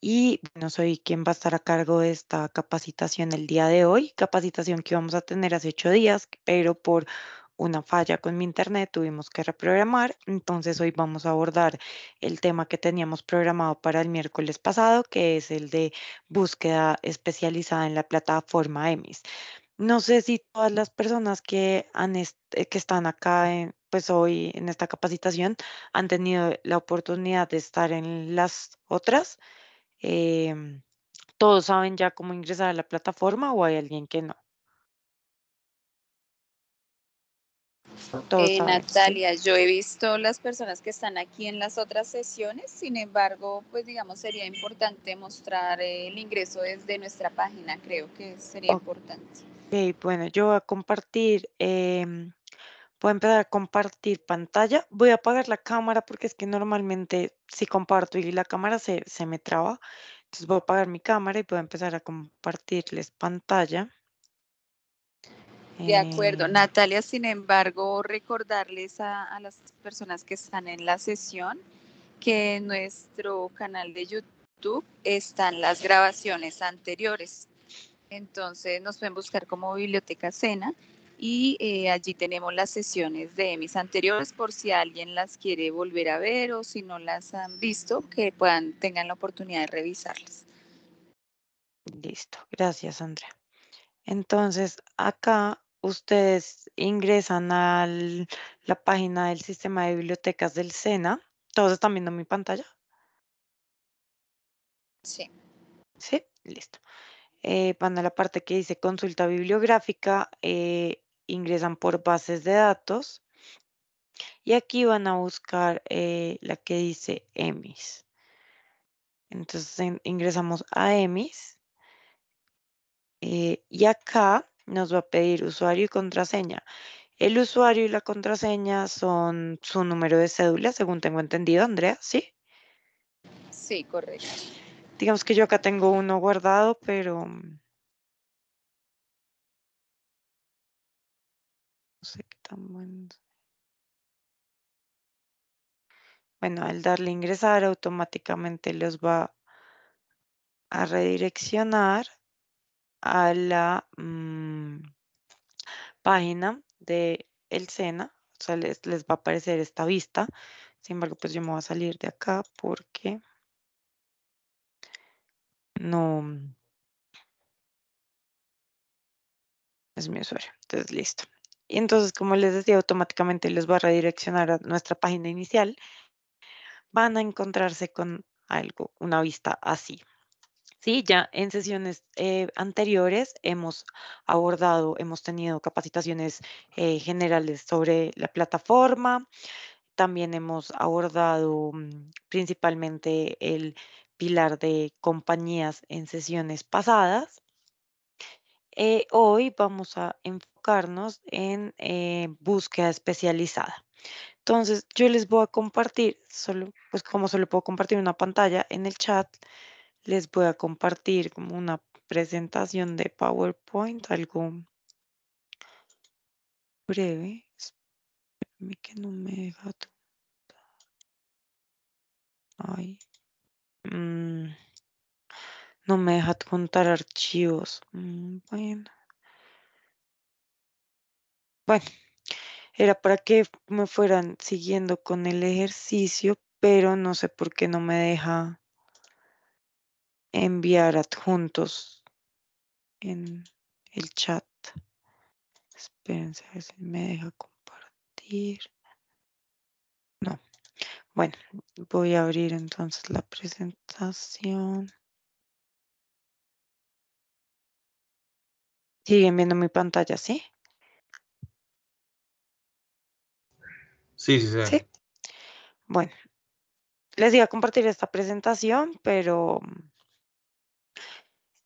Y no soy quien va a estar a cargo de esta capacitación el día de hoy, capacitación que vamos a tener hace ocho días, pero por una falla con mi internet tuvimos que reprogramar, entonces hoy vamos a abordar el tema que teníamos programado para el miércoles pasado, que es el de búsqueda especializada en la plataforma EMIS. No sé si todas las personas que, han eh, que están acá pues hoy en esta capacitación han tenido la oportunidad de estar en las otras. Em, ¿Todos saben ya cómo ingresar a la plataforma o hay alguien que no? Eh, Natalia, yo he visto las personas que están aquí en las otras sesiones, sin embargo, pues digamos, sería importante mostrar el ingreso desde nuestra página, creo que sería importante. Okay, bueno, yo voy a compartir em, Voy a empezar a compartir pantalla. Voy a apagar la cámara porque es que normalmente si comparto y la cámara se, se me traba. Entonces voy a apagar mi cámara y puedo empezar a compartirles pantalla. De acuerdo. Em, Natalia, sin embargo, recordarles a, a las personas que están en la sesión que en nuestro canal de YouTube están las grabaciones anteriores. Entonces nos pueden buscar como Biblioteca Cena y eh, allí tenemos las sesiones de mis anteriores por si alguien las quiere volver a ver o si no las han visto, que puedan, tengan la oportunidad de revisarlas. Listo, gracias Andrea. Entonces, acá ustedes ingresan a la página del sistema de bibliotecas del SENA. ¿Todos están viendo mi pantalla? Sí. Sí, listo. Eh, van a la parte que dice consulta bibliográfica. Eh, ingresan por bases de datos y aquí van a buscar eh, la que dice EMIS. Entonces ingresamos a EMIS eh, y acá nos va a pedir usuario y contraseña. El usuario y la contraseña son su número de cédula, según tengo entendido, Andrea, ¿sí? Sí, correcto. Digamos que yo acá tengo uno guardado, pero mm, bueno. al darle ingresar automáticamente los va a redireccionar a la mm, página de el SENA. O sea, les, les va a aparecer esta vista. Sin embargo, pues yo me voy a salir de acá porque no mm, es mi usuario. Entonces, listo. Y entonces, como les decía, automáticamente les va a redireccionar a nuestra página inicial. Van a encontrarse con algo, una vista así. Sí, ya en sesiones eh, anteriores hemos abordado, hemos tenido capacitaciones eh, generales sobre la plataforma. También hemos abordado mm, principalmente el pilar de compañías en sesiones pasadas. Eh, hoy vamos a enfocarnos en eh, búsqueda especializada. Entonces, yo les voy a compartir, solo, pues como solo puedo compartir una pantalla en el chat, les voy a compartir como una presentación de PowerPoint, algo breve. Espérame que no me deja Ay. Mm. No me deja adjuntar archivos. Mm, bueno. Bueno, era para que me fueran siguiendo con el ejercicio, pero no sé por qué no me deja enviar adjuntos en el chat. Espérense a ver si me deja compartir. No. Bueno, voy a abrir entonces la presentación. Siguen viendo mi pantalla, ¿sí? Sí, sí, sí. sí Bueno, les iba a compartir esta presentación, pero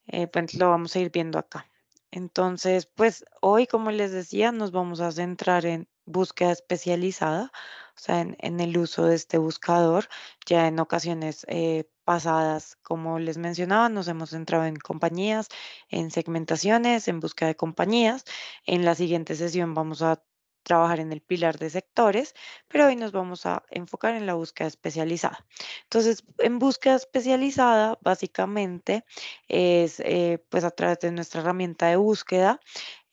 eh, pues lo vamos a ir viendo acá. Entonces, pues hoy, como les decía, nos vamos a centrar en búsqueda especializada o sea, en, el uso de este buscador. Ya en ocasiones eh, pasadas, como les mencionaba, nos hemos centrado en compañías, en segmentaciones, en búsqueda de compañías. En la siguiente sesión vamos a trabajar en el pilar de sectores, pero hoy nos vamos a enfocar en la búsqueda especializada. Entonces, en búsqueda especializada, básicamente, es eh, pues a través de nuestra herramienta de búsqueda,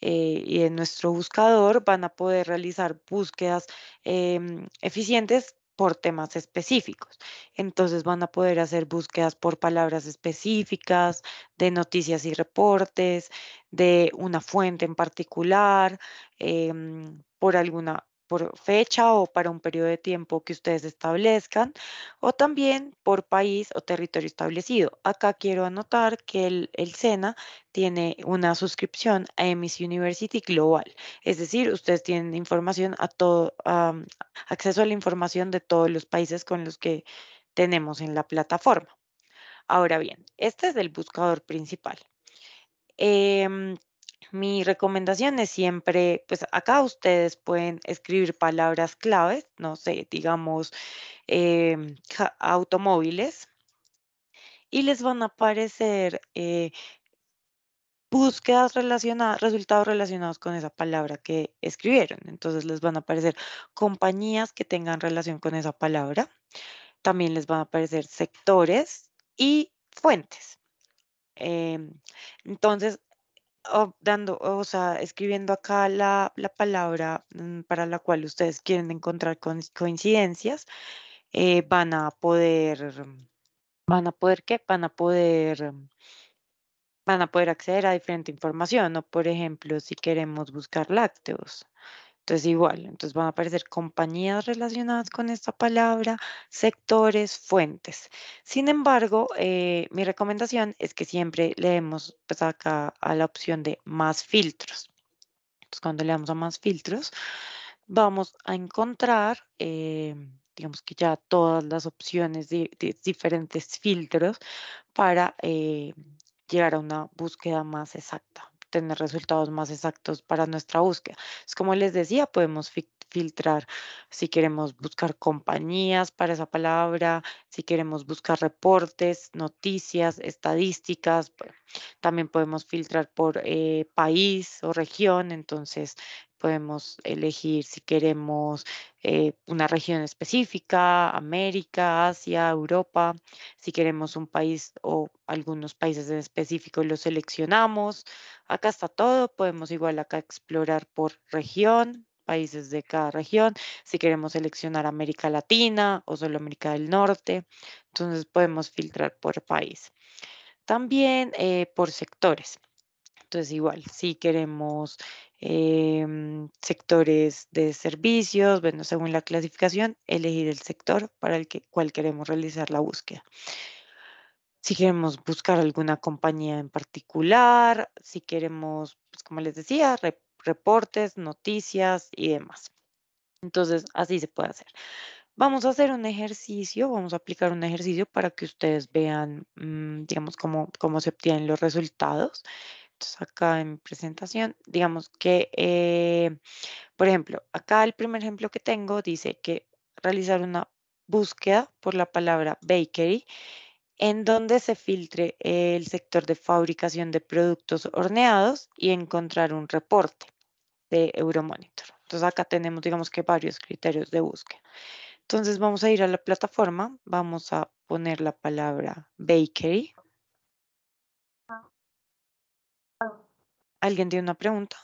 eh, y en nuestro buscador van a poder realizar búsquedas em, eficientes por temas específicos. Entonces van a poder hacer búsquedas por palabras específicas, de noticias y reportes, de una fuente en particular, em, por alguna por fecha o para un periodo de tiempo que ustedes establezcan o también por país o territorio establecido. Acá quiero anotar que el, SENA tiene una suscripción a Emis University Global, es decir, ustedes tienen información a todo, acceso a la información de todos los países con los que tenemos en la plataforma. Ahora bien, este es el buscador principal. Em, mi recomendación es siempre, pues acá ustedes pueden escribir palabras claves, no sé, digamos, em, automóviles, y les van a aparecer eh, búsquedas relacionadas, resultados relacionados con esa palabra que escribieron. Entonces les van a aparecer compañías que tengan relación con esa palabra. También les van a aparecer sectores y fuentes. Em, entonces, dando, o sea, escribiendo acá la, palabra mm, para la cual ustedes quieren encontrar coincidencias, eh, van a poder, mm, van a poder qué, van a poder, mm, van a poder acceder a diferente información, ¿no? Por ejemplo, si queremos buscar lácteos, entonces, igual, entonces van a aparecer compañías relacionadas con esta palabra, sectores, fuentes. Sin embargo, eh, mi recomendación es que siempre leemos demos pues, acá a la opción de más filtros. Entonces, cuando le damos a más filtros, vamos a encontrar, eh, digamos que ya todas las opciones de, diferentes filtros para eh, llegar a una búsqueda más exacta tener resultados más exactos para nuestra búsqueda. como les decía, podemos filtrar si queremos buscar compañías para esa palabra, si queremos buscar reportes, noticias, estadísticas. también podemos filtrar por eh, país o región. Entonces, podemos elegir si queremos eh, una región específica, América, Asia, Europa, si queremos un país o algunos países en específico, los seleccionamos. Acá está todo, podemos igual acá explorar por región, países de cada región, si queremos seleccionar América Latina o solo América del Norte, entonces podemos filtrar por país. También eh, por sectores. Entonces, igual, si queremos em, sectores de servicios, bueno, según la clasificación, elegir el sector para el que, cual queremos realizar la búsqueda. Si queremos buscar alguna compañía en particular, si queremos, pues, como les decía, reportes, noticias y demás. Entonces, así se puede hacer. Vamos a hacer un ejercicio, vamos a aplicar un ejercicio para que ustedes vean, mm, digamos, cómo, cómo se obtienen los resultados. Entonces acá en presentación. Digamos que, eh, por ejemplo, acá el primer ejemplo que tengo dice que realizar una búsqueda por la palabra bakery en donde se filtre el sector de fabricación de productos horneados y encontrar un reporte de Euromonitor. Entonces acá tenemos, digamos que varios criterios de búsqueda. Entonces vamos a ir a la plataforma, vamos a poner la palabra bakery ¿Alguien tiene una pregunta?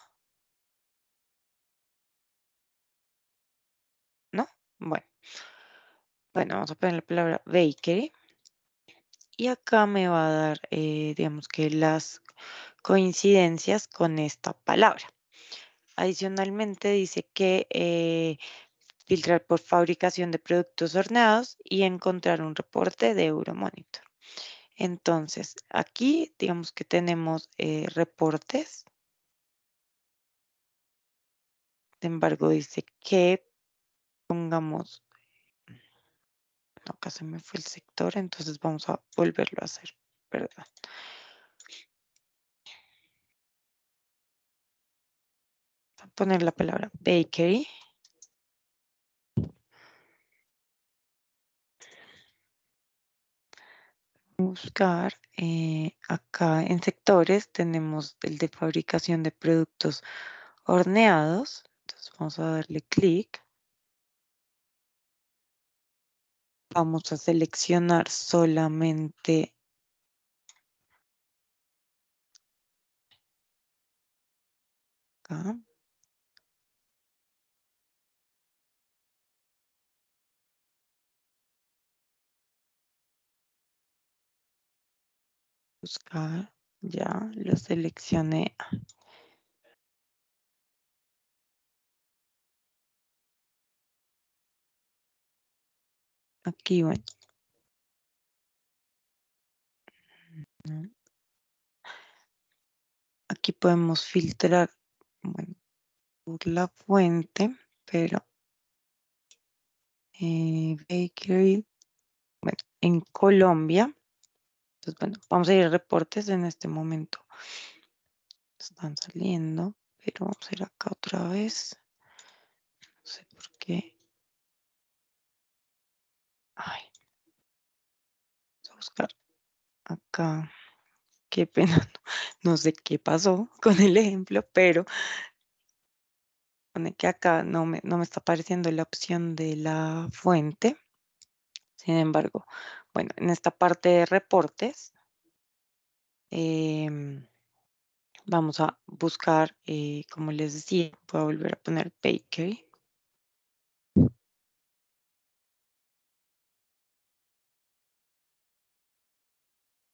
¿No? Bueno. Bueno, vamos a poner la palabra bakery. Y acá me va a dar, eh, digamos que las coincidencias con esta palabra. Adicionalmente dice que eh, filtrar por fabricación de productos horneados y encontrar un reporte de Euromonitor. Entonces, aquí digamos que tenemos eh, reportes. Sin embargo, dice que pongamos, no, acá me fue el sector, entonces vamos a volverlo a hacer, perdón. A poner la palabra bakery. buscar eh, acá en sectores tenemos el de fabricación de productos horneados. Entonces vamos a darle clic. Vamos a seleccionar solamente acá. buscar. Ya lo seleccioné. Aquí, bueno. Aquí podemos filtrar por la fuente, pero eh, en Colombia pues, bueno, vamos a ir a reportes en este momento. Están saliendo, pero vamos a ir acá otra vez. No sé por qué. Ay. Vamos a buscar acá. Qué pena. No sé qué pasó con el ejemplo, pero pone que acá no no me está apareciendo la opción de la fuente. Sin embargo, bueno, en esta parte de reportes, em, vamos a buscar, eh, como les decía, voy a volver a poner bakery.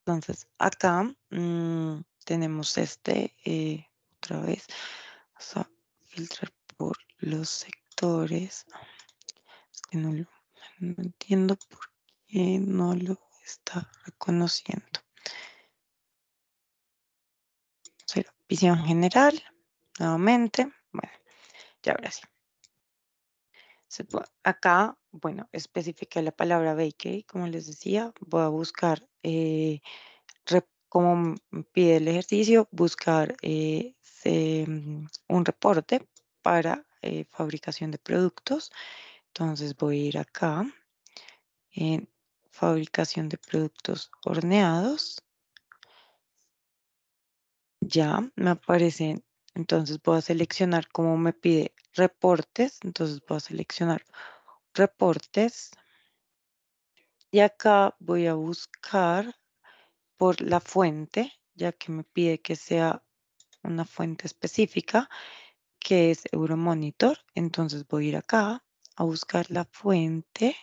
Entonces, acá mm, tenemos este, eh, otra vez, vamos a filtrar por los sectores. que no, entiendo por qué. Eh, no lo está reconociendo. visión general, nuevamente. Bueno, ya ahora sí. Acá, bueno, Especifique la palabra bakery. como les decía, voy a buscar, eh, como pide el ejercicio, buscar eh, mm, un reporte para fabricación de productos. Entonces voy a ir acá, en fabricación de productos horneados. Ya me aparecen, entonces voy a seleccionar como me pide reportes, entonces voy a seleccionar reportes. Y acá voy a buscar por la fuente, ya que me pide que sea una fuente específica, que es Euromonitor. Entonces voy a ir acá a buscar la fuente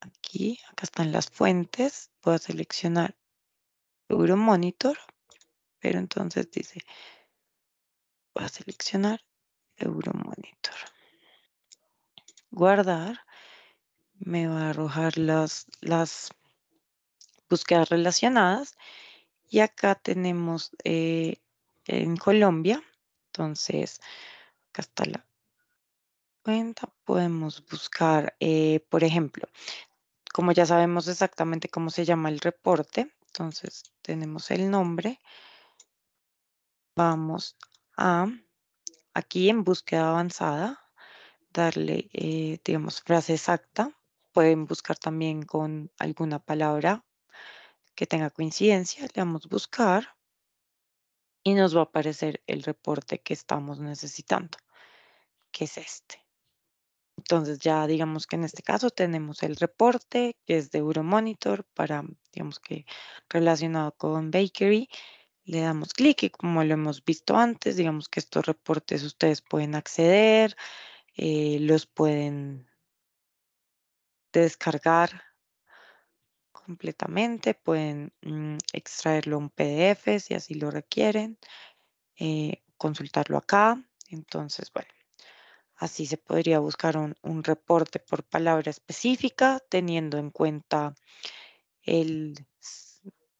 Aquí, acá están las fuentes. voy a seleccionar Euromonitor, pero entonces dice, voy a seleccionar Euromonitor, Guardar. Me va a arrojar las, las búsquedas relacionadas. Y acá tenemos eh, en Colombia. Entonces, acá está la podemos buscar, eh, por ejemplo, como ya sabemos exactamente cómo se llama el reporte, entonces tenemos el nombre. Vamos a, aquí en búsqueda avanzada, darle, eh, digamos, frase exacta. Pueden buscar también con alguna palabra que tenga coincidencia. Le damos buscar y nos va a aparecer el reporte que estamos necesitando, que es este. Entonces ya digamos que en este caso tenemos el reporte que es de Euromonitor para, digamos que relacionado con Bakery. Le damos clic y como lo hemos visto antes, digamos que estos reportes ustedes pueden acceder, eh, los pueden descargar completamente, pueden mm, extraerlo en PDF si así lo requieren, eh, consultarlo acá. Entonces, bueno, Así se podría buscar un, reporte por palabra específica, teniendo en cuenta el,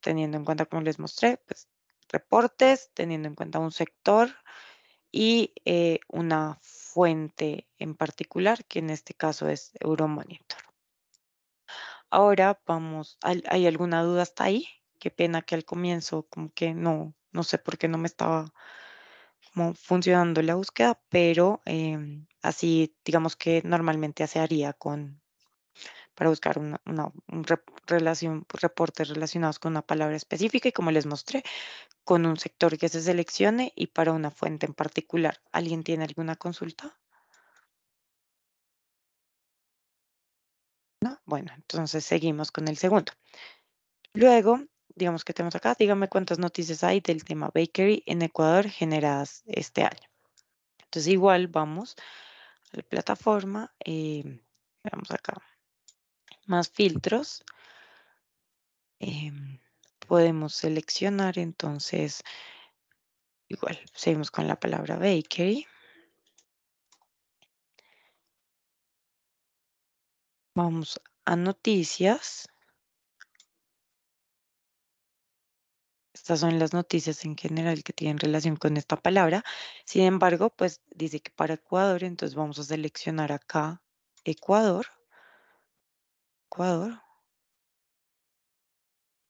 teniendo en cuenta, como les mostré, pues, reportes, teniendo en cuenta un sector y eh, una fuente en particular, que en este caso es Euromonitor. Ahora vamos, ¿hay, ¿hay alguna duda hasta ahí? Qué pena que al comienzo como que no, no sé por qué no me estaba funcionando la búsqueda, pero em, así digamos que normalmente se haría con para buscar una, un relación, pues, reportes relacionados con una palabra específica y como les mostré, con un sector que se seleccione y para una fuente en particular. ¿Alguien tiene alguna consulta? ¿No? Bueno, entonces seguimos con el segundo. Luego digamos que tenemos acá, dígame cuántas noticias hay del tema bakery en Ecuador generadas este año. Entonces igual vamos a la plataforma, eh, vamos acá, más filtros. Em, podemos seleccionar entonces, igual, seguimos con la palabra bakery. Vamos a noticias. Estas son las noticias en general que tienen relación con esta palabra. Sin embargo, pues dice que para Ecuador, entonces vamos a seleccionar acá Ecuador. Ecuador.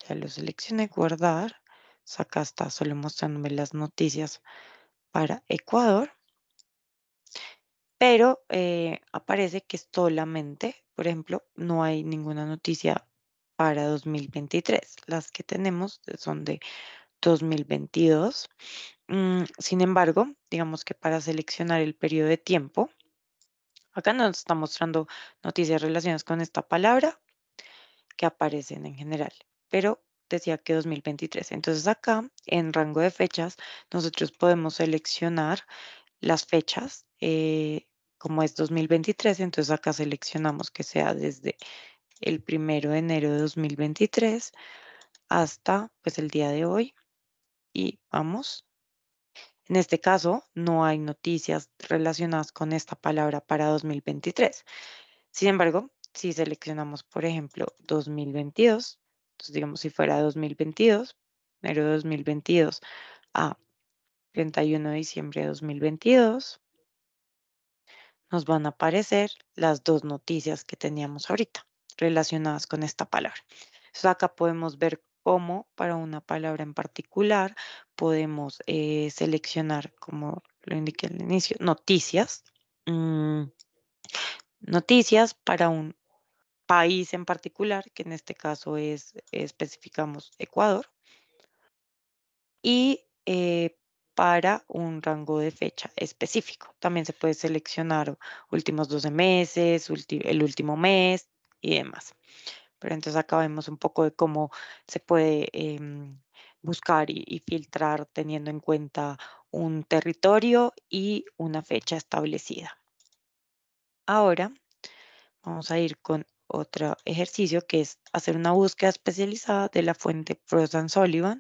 Ya lo seleccioné, guardar. Pues acá está solo mostrándome las noticias para Ecuador. Pero eh, aparece que solamente, por ejemplo, no hay ninguna noticia para 2023. Las que tenemos eh, son de 2022. Mm, sin embargo, digamos que para seleccionar el periodo de tiempo, acá nos está mostrando noticias relacionadas con esta palabra que aparecen en general, pero decía que 2023. Entonces acá, en rango de fechas, nosotros podemos seleccionar las fechas. Eh, como es 2023, entonces acá seleccionamos que sea desde el primero de enero de 2023 hasta pues el día de hoy y vamos. En este caso no hay noticias relacionadas con esta palabra para 2023. Sin embargo, si seleccionamos por ejemplo 2022, entonces digamos si fuera 2022, enero de 2022 a 31 de diciembre de 2022, nos van a aparecer las dos noticias que teníamos ahorita relacionadas con esta palabra. acá podemos ver cómo para una palabra en particular podemos eh, seleccionar, como lo indiqué al inicio, noticias. Mm, noticias para un país en particular, que en este caso es, especificamos Ecuador. Y eh, para un rango de fecha específico. También se puede seleccionar últimos 12 meses, el último mes, y demás. Pero entonces acabemos un poco de cómo se puede em, buscar y, filtrar teniendo en cuenta un territorio y una fecha establecida. Ahora vamos a ir con otro ejercicio que es hacer una búsqueda especializada de la fuente Frost and Sullivan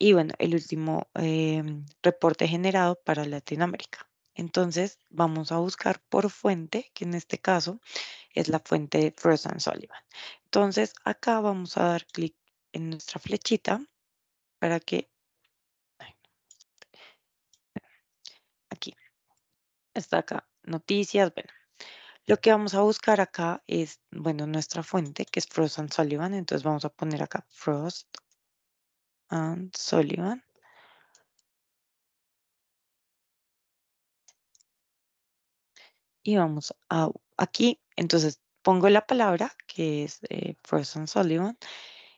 y bueno, el último em, reporte generado para Latinoamérica. Entonces vamos a buscar por fuente, que en este caso es la fuente de Frost Sullivan. Entonces acá vamos a dar clic en nuestra flechita para que aquí está acá noticias, bueno. Lo que vamos a buscar acá es, bueno, nuestra fuente, que es Frost Sullivan. Entonces vamos a poner acá Frost and Sullivan. y vamos a aquí. Entonces pongo la palabra que es person eh, Frozen Sullivan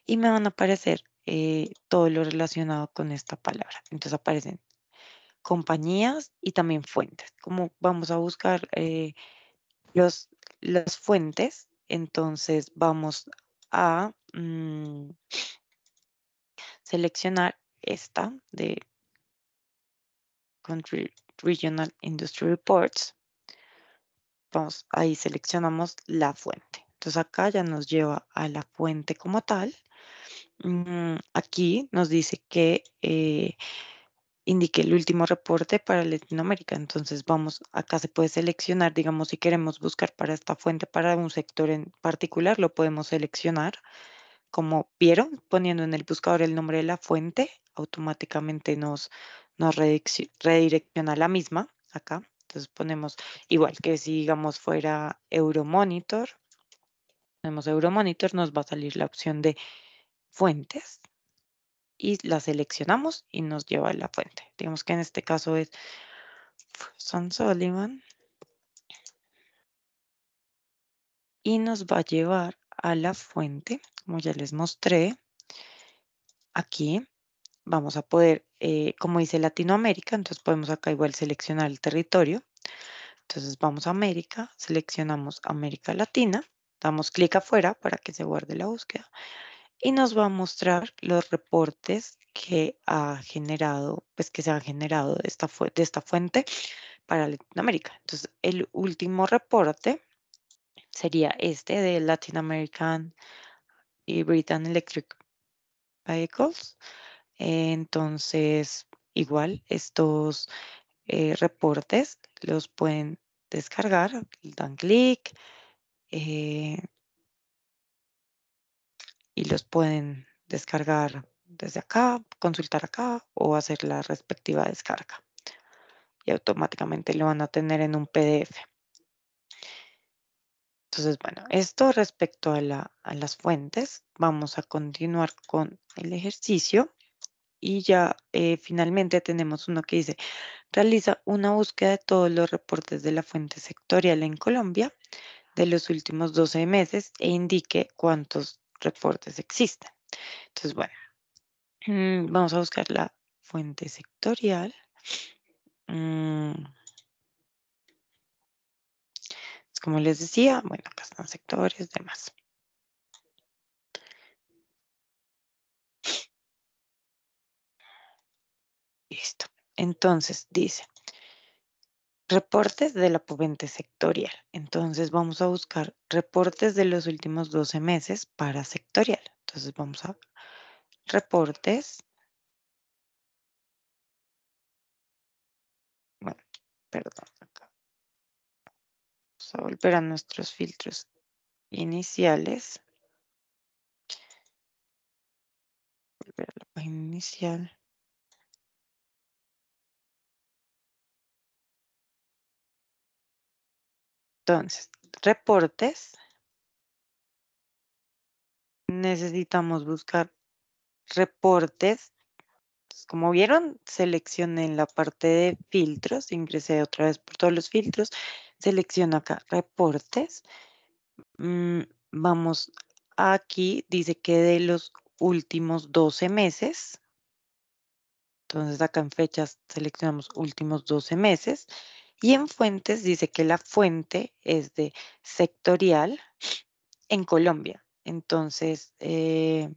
y me van a aparecer eh, todo lo relacionado con esta palabra. Entonces aparecen compañías y también fuentes. Como vamos a buscar eh, los, las fuentes, entonces vamos a mm, seleccionar esta de Country Regional Industry Reports vamos, ahí seleccionamos la fuente. Entonces acá ya nos lleva a la fuente como tal. Mm, aquí nos dice que eh, indique el último reporte para Latinoamérica. Entonces vamos, acá se puede seleccionar, digamos, si queremos buscar para esta fuente, para un sector en particular, lo podemos seleccionar. Como vieron, poniendo en el buscador el nombre de la fuente, automáticamente nos, nos redirecciona a la misma acá. Entonces ponemos igual que si digamos fuera Euromonitor, ponemos Euromonitor, nos va a salir la opción de fuentes y la seleccionamos y nos lleva a la fuente. Digamos que en este caso es San Sullivan y nos va a llevar a la fuente, como ya les mostré. Aquí vamos a poder eh, como dice Latinoamérica, entonces podemos acá igual seleccionar el territorio. Entonces vamos a América, seleccionamos América Latina, damos clic afuera para que se guarde la búsqueda y nos va a mostrar los reportes que ha generado, pues que se han generado de esta, de esta fuente para Latinoamérica. Entonces el último reporte sería este de Latin American y Britain Electric Vehicles entonces, igual, estos eh, reportes los pueden descargar, dan clic eh, y los pueden descargar desde acá, consultar acá o hacer la respectiva descarga. Y automáticamente lo van a tener en un PDF. Entonces, bueno, esto respecto a las fuentes, vamos a continuar con el ejercicio y ya eh, finalmente tenemos uno que dice, realiza una búsqueda de todos los reportes de la fuente sectorial en Colombia de los últimos 12 meses e indique cuántos reportes existen. Entonces, bueno, mm, vamos a buscar la fuente sectorial. Mm. Pues, como les decía, bueno, acá están sectores, demás. Listo. Entonces, dice, reportes de la puente sectorial. Entonces, vamos a buscar reportes de los últimos 12 meses para sectorial. Entonces, vamos a reportes. Bueno, perdón. Acá. Vamos a volver a nuestros filtros iniciales. Volver a la página inicial. Entonces, reportes. Necesitamos buscar reportes. como vieron, seleccioné en la parte de filtros, ingresé otra vez por todos los filtros, selecciono acá reportes. Mm, vamos aquí, dice que de los últimos 12 meses. Entonces acá en fechas seleccionamos últimos 12 meses y en fuentes dice que la fuente es de sectorial en Colombia. Entonces, eh,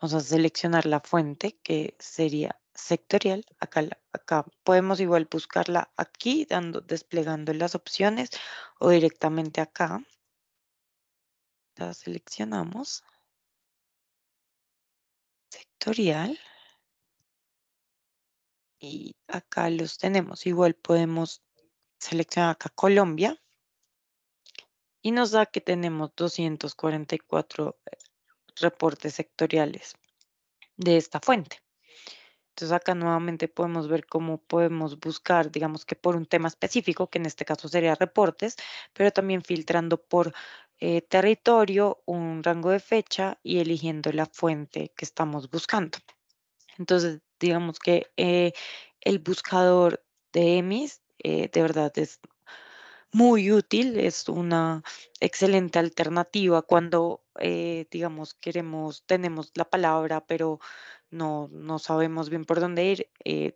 vamos a seleccionar la fuente que sería sectorial. Acá, acá podemos igual buscarla aquí, dando, desplegando las opciones o directamente acá. La seleccionamos. Sectorial y acá los tenemos. Igual podemos seleccionar acá Colombia y nos da que tenemos 244 reportes sectoriales de esta fuente. Entonces acá nuevamente podemos ver cómo podemos buscar, digamos que por un tema específico, que en este caso sería reportes, pero también filtrando por eh, territorio, un rango de fecha y eligiendo la fuente que estamos buscando. Entonces, digamos que eh, el buscador de EMIS eh, de verdad es muy útil, es una excelente alternativa cuando, eh, digamos, queremos, tenemos la palabra, pero no, no sabemos bien por dónde ir.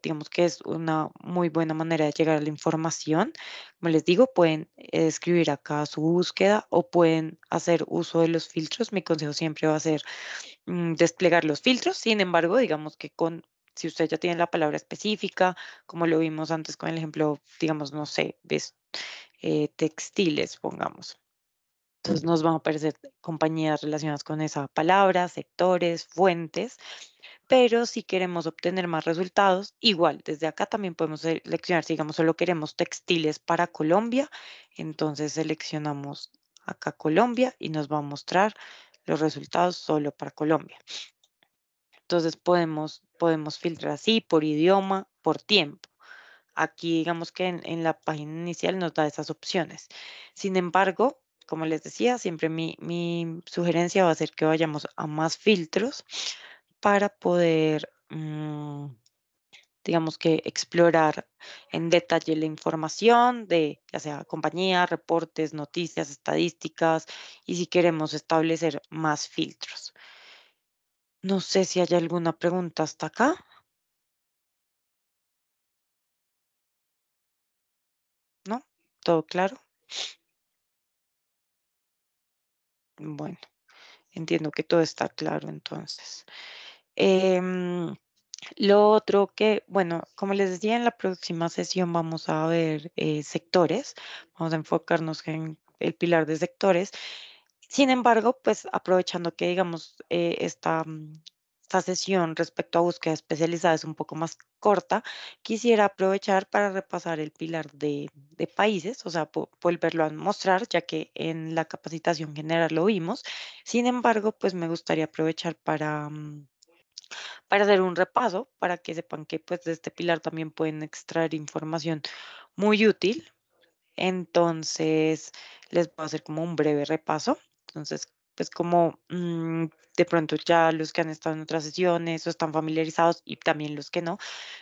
digamos que es una muy buena manera de llegar a la información. Como les digo, pueden escribir acá su búsqueda o pueden hacer uso de los filtros. Mi consejo siempre va a ser mm, desplegar los filtros. Sin embargo, digamos que con si usted ya tiene la palabra específica, como lo vimos antes con el ejemplo, digamos, no sé, eh, textiles, pongamos. Entonces nos van a aparecer compañías relacionadas con esa palabra, sectores, fuentes, pero si queremos obtener más resultados, igual, desde acá también podemos seleccionar, si digamos solo queremos textiles para Colombia, entonces seleccionamos acá Colombia y nos va a mostrar los resultados solo para Colombia. Entonces podemos, podemos filtrar así por idioma, por tiempo. Aquí digamos que en, la página inicial nos da esas opciones. Sin embargo, como les decía, siempre mi, sugerencia va a ser que vayamos a más filtros para poder, mm, digamos que explorar en detalle la información de ya sea compañía, reportes, noticias, estadísticas y si queremos establecer más filtros. No sé si hay alguna pregunta hasta acá. ¿No? ¿Todo claro? Bueno, entiendo que todo está claro entonces. Em, lo otro que, bueno, como les decía, en la próxima sesión vamos a ver eh, sectores, vamos a enfocarnos en el pilar de sectores sin embargo, pues aprovechando que digamos eh, mm, esta, sesión respecto a búsqueda especializada es un poco más corta, quisiera aprovechar para repasar el pilar de, países, o sea, volverlo a mostrar, ya que en la capacitación general lo vimos. Sin embargo, pues me gustaría aprovechar para mm, para hacer un repaso, para que sepan que pues de este pilar también pueden extraer información muy útil. Entonces, les voy a hacer como un breve repaso. Entonces, pues como mm, de pronto ya los que han estado en otras sesiones o están familiarizados y también los que no,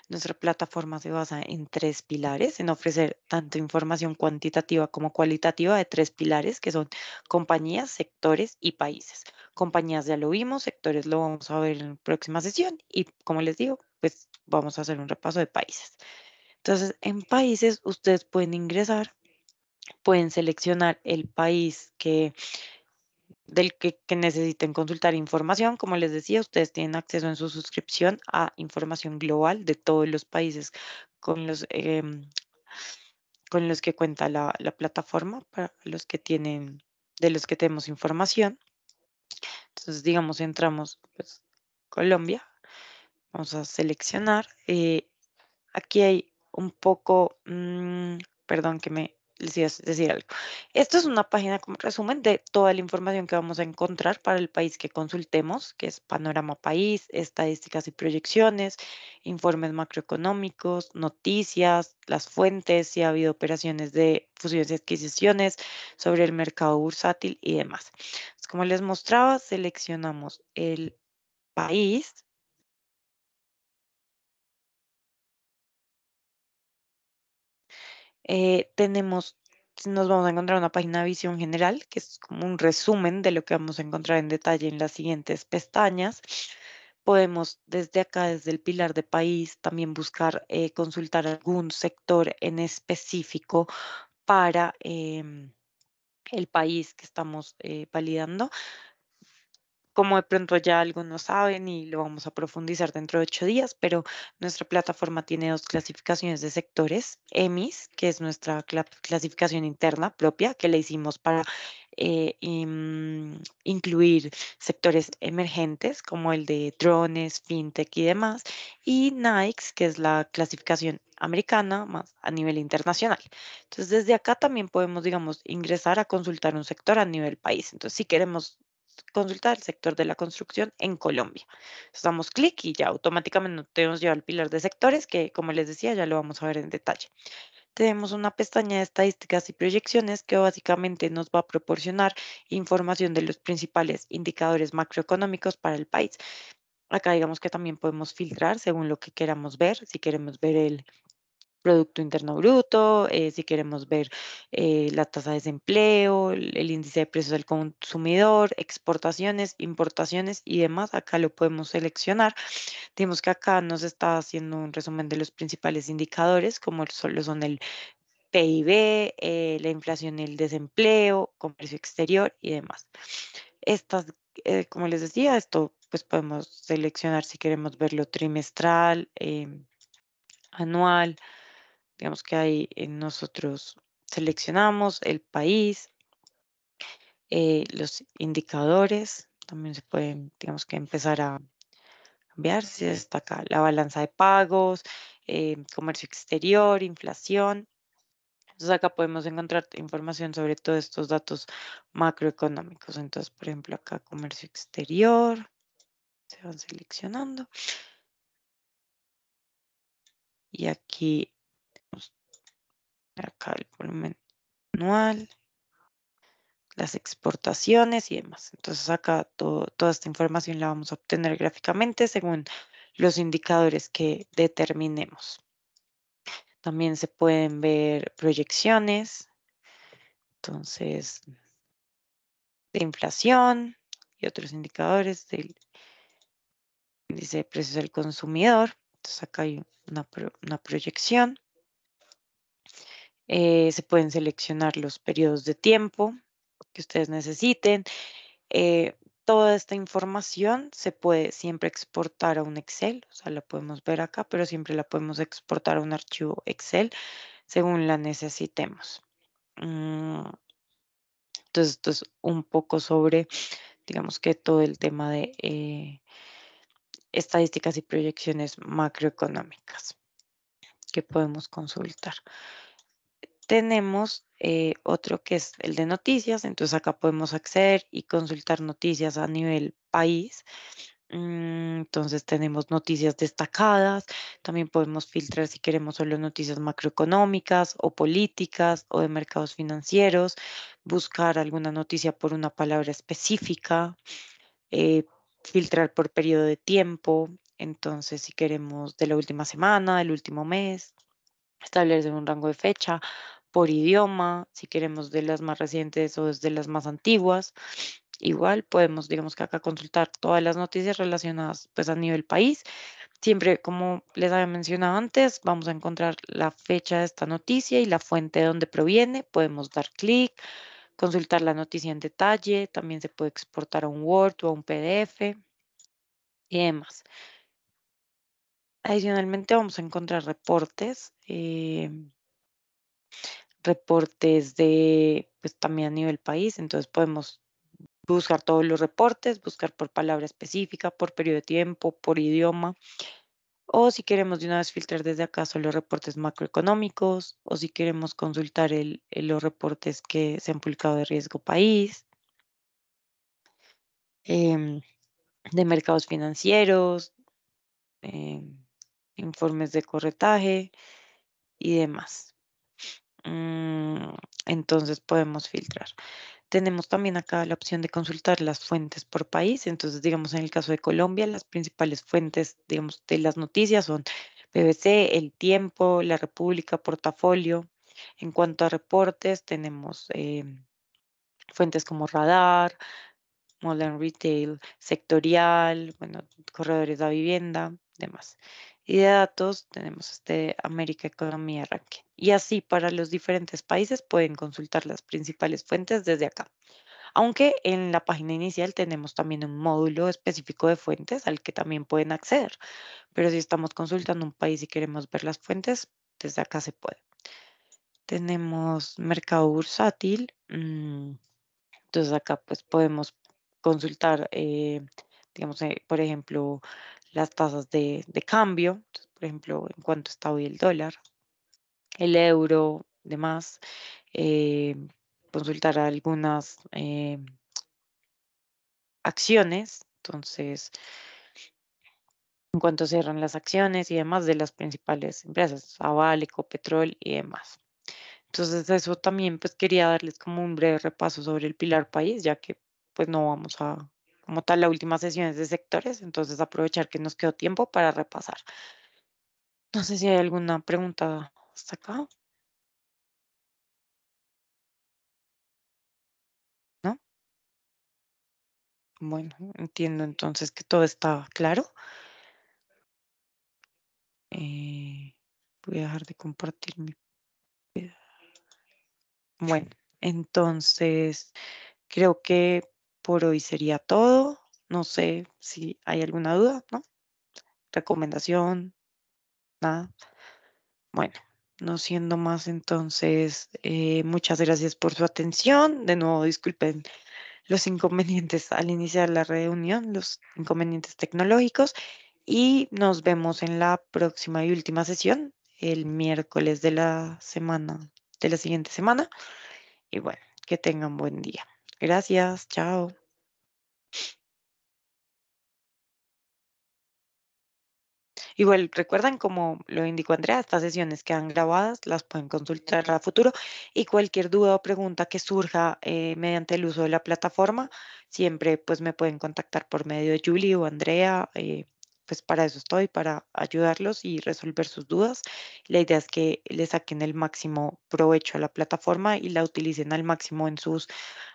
nuestra plataforma se basa en tres pilares, en ofrecer tanto información cuantitativa como cualitativa de tres pilares que son compañías, sectores y países. Compañías ya lo vimos, sectores lo vamos a ver en la próxima sesión y como les digo, pues vamos a hacer un repaso de países. Entonces, en países ustedes pueden ingresar, pueden seleccionar el país que del que, necesiten consultar información. Como les decía, ustedes tienen acceso en su suscripción a información global de todos los países con los, em, con los que cuenta la, plataforma, para los que tienen, de los que tenemos información. Entonces, digamos, entramos pues, Colombia, vamos a seleccionar. Eh, aquí hay un poco, mm, perdón que me esto es una página como resumen de toda la información que vamos a encontrar para el país que consultemos, que es Panorama País, estadísticas y proyecciones, informes macroeconómicos, noticias, las fuentes, si ha habido operaciones de fusiones y adquisiciones, sobre el mercado bursátil y demás. Como les mostraba, seleccionamos el país Eh, tenemos, nos vamos a encontrar una página de visión general, que es como un resumen de lo que vamos a encontrar en detalle en las siguientes pestañas. Podemos desde acá, desde el pilar de país, también buscar eh, consultar algún sector en específico para em, el país que estamos eh, validando como de pronto ya algunos saben y lo vamos a profundizar dentro de ocho días, pero nuestra plataforma tiene dos clasificaciones de sectores, EMIS, que es nuestra clasificación interna propia que le hicimos para eh, incluir sectores emergentes como el de drones, fintech y demás, y NICE, que es la clasificación americana más a nivel internacional. Entonces, desde acá también podemos, digamos, ingresar a consultar un sector a nivel país. Entonces, si queremos consultar el sector de la construcción en Colombia. Damos clic y ya automáticamente nos lleva al pilar de sectores, que como les decía, ya lo vamos a ver en detalle. Tenemos una pestaña de estadísticas y proyecciones que básicamente nos va a proporcionar información de los principales indicadores macroeconómicos para el país. Acá digamos que también podemos filtrar según lo que queramos ver, si queremos ver el Producto Interno Bruto, eh, si queremos ver eh, la tasa de desempleo, el, índice de precios del consumidor, exportaciones, importaciones y demás, acá lo podemos seleccionar. Digamos que acá nos está haciendo un resumen de los principales indicadores, como son el PIB, eh, la inflación y el desempleo, con precio exterior y demás. Estas, como les decía, esto pues podemos seleccionar si queremos verlo trimestral, em, anual, Digamos que ahí eh, nosotros seleccionamos el país, eh, los indicadores, también se pueden, digamos que empezar a cambiar, si está acá, la balanza de pagos, eh, comercio exterior, inflación. Entonces acá podemos encontrar información sobre todos estos datos macroeconómicos. Entonces, por ejemplo, acá comercio exterior, se van seleccionando. Y aquí acá el volumen anual, las exportaciones y demás. Entonces acá toda esta información la vamos a obtener gráficamente según los indicadores que determinemos. También se pueden ver proyecciones, entonces, de inflación y otros indicadores del índice de precios del consumidor. Entonces acá hay una proyección. Eh, se pueden seleccionar los periodos de tiempo que ustedes necesiten. Eh, toda esta información se puede siempre exportar a un Excel, o sea, la podemos ver acá, pero siempre la podemos exportar a un archivo Excel según la necesitemos. Mm. Entonces, esto es un poco sobre, digamos que todo el tema de eh, estadísticas y proyecciones macroeconómicas que podemos consultar tenemos eh, otro que es el de noticias, entonces acá podemos acceder y consultar noticias a nivel país. Mm, entonces tenemos noticias destacadas, también podemos filtrar si queremos solo noticias macroeconómicas o políticas o de mercados financieros, buscar alguna noticia por una palabra específica, eh, filtrar por periodo de tiempo, entonces si queremos de la última semana, del último mes, establecer un rango de fecha por idioma, si queremos de las más recientes o desde las más antiguas. Igual podemos, digamos que acá consultar todas las noticias relacionadas pues a nivel país. Siempre, como les había mencionado antes, vamos a encontrar la fecha de esta noticia y la fuente de donde proviene. Podemos dar clic, consultar la noticia en detalle, también se puede exportar a un Word o a un PDF y demás. Adicionalmente vamos a encontrar reportes. Eh, reportes de, pues también a nivel país, entonces podemos buscar todos los reportes, buscar por palabra específica, por periodo de tiempo, por idioma, o si queremos de una vez filtrar desde acaso los reportes macroeconómicos, o si queremos consultar eh, los reportes que se han publicado de riesgo país, em, de mercados financieros, em, informes de corretaje y demás. Mm, entonces podemos filtrar. Tenemos también acá la opción de consultar las fuentes por país. Entonces, digamos, en el caso de Colombia, las principales fuentes, digamos, de las noticias son BBC, El Tiempo, La República, Portafolio. En cuanto a reportes, tenemos em, fuentes como Radar, Modern Retail, Sectorial, bueno, Corredores de la Vivienda, demás y de datos tenemos este América Economía Ranking. Y así para los diferentes países pueden consultar las principales fuentes desde acá. Aunque en la página inicial tenemos también un módulo específico de fuentes al que también pueden acceder. Pero si estamos consultando un país y queremos ver las fuentes, desde acá se puede. Tenemos mercado bursátil. Mm, entonces acá pues podemos consultar, eh, digamos, eh, por ejemplo, las tasas de, cambio, por ejemplo, en cuanto está hoy el dólar, el euro, demás, eh, consultar algunas eh, acciones, entonces, en cuanto cierran las acciones y demás de las principales empresas, Aval, Ecopetrol y demás. Entonces, eso también, pues quería darles como un breve repaso sobre el pilar país, ya que pues no vamos a como tal la última sesión es de sectores, entonces aprovechar que nos quedó tiempo para repasar. No sé si hay alguna pregunta hasta acá. ¿No? Bueno, entiendo entonces que todo está claro. Eh, voy a dejar de compartir mi... Bueno, entonces creo que por hoy sería todo. No sé si hay alguna duda, ¿no? Recomendación, nada. Bueno, no siendo más entonces, eh, muchas gracias por su atención. De nuevo, disculpen los inconvenientes al iniciar la reunión, los inconvenientes tecnológicos, y nos vemos en la próxima y última sesión, el miércoles de la semana, de la siguiente semana. Y bueno, que tengan buen día. Gracias, chao. Igual, recuerdan, como lo indicó Andrea, estas sesiones quedan grabadas, las pueden consultar a futuro y cualquier duda o pregunta que surja eh, mediante el uso de la plataforma, siempre pues me pueden contactar por medio de Julie o Andrea. Eh, pues para eso estoy, para ayudarlos y resolver sus dudas. La idea es que le saquen el máximo provecho a la plataforma y la utilicen al máximo en sus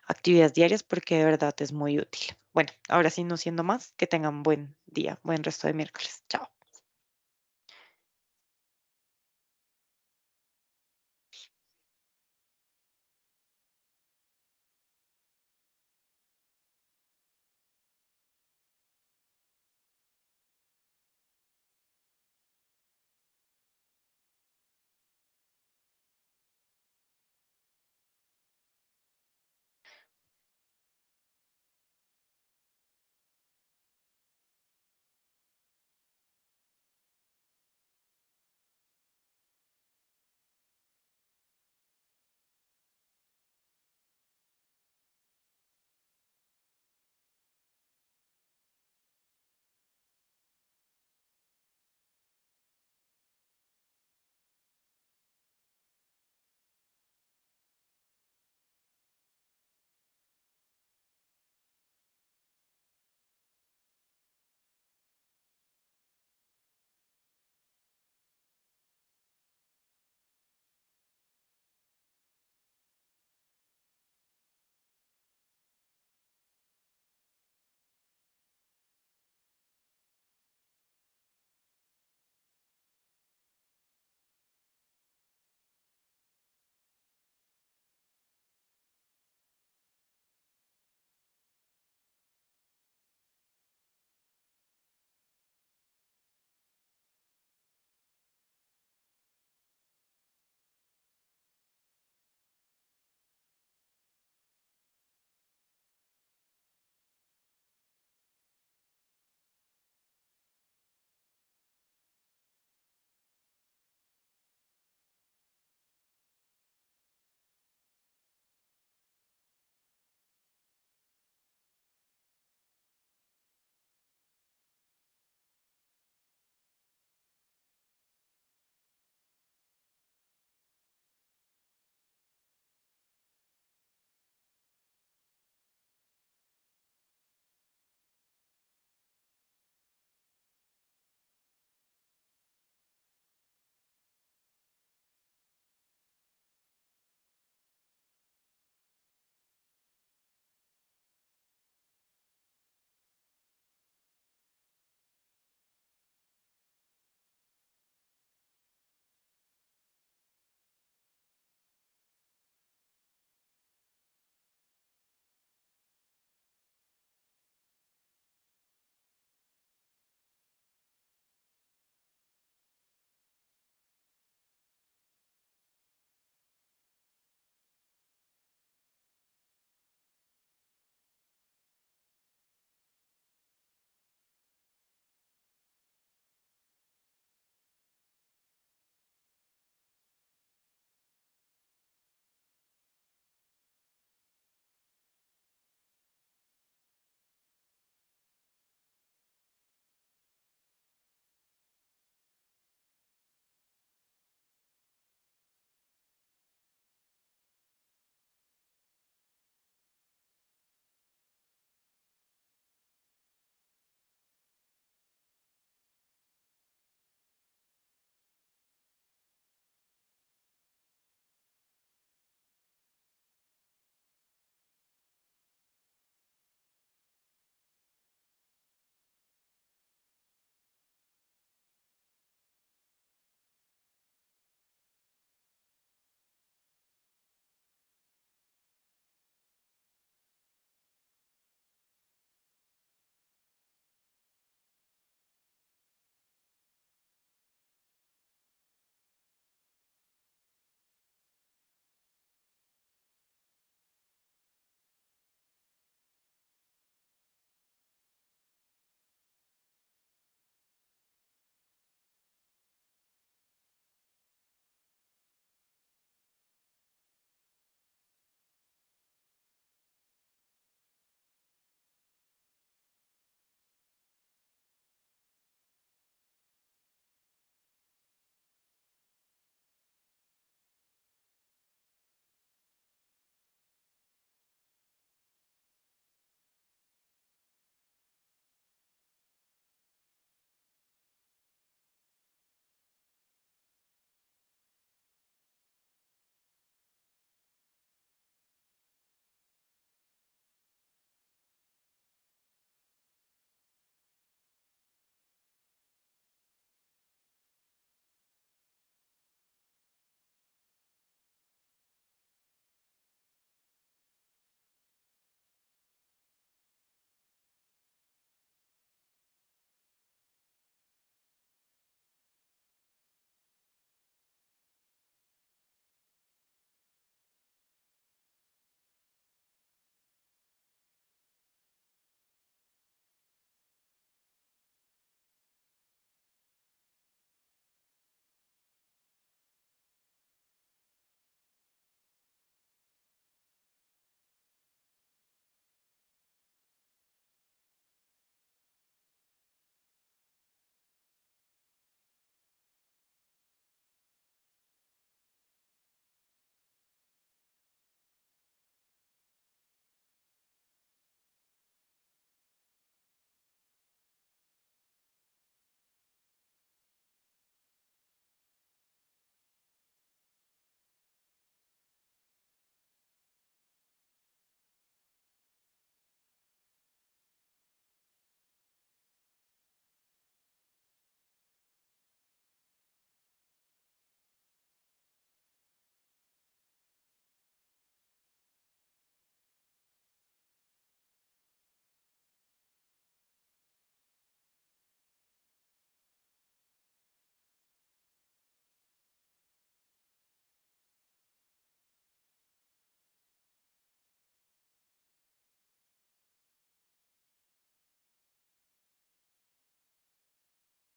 actividades diarias porque de verdad es muy útil. Bueno, ahora sí, no siendo más, que tengan buen día, buen resto de miércoles. Chao.